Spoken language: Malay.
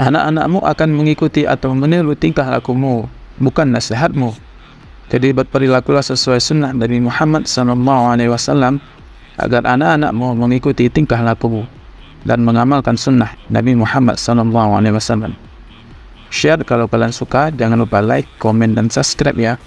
Ah. anak-anakmu akan mengikuti atau meniru tingkah lakumu, bukan nasihatmu. Jadi berperilakulah sesuai sunnah dari Muhammad sallallahu alaihi wasallam agar anak-anakmu mengikuti tingkah lakumu dan mengamalkan sunnah Nabi Muhammad sallallahu alaihi wasallam. Share kalau kalian suka, jangan lupa like, komen dan subscribe ya.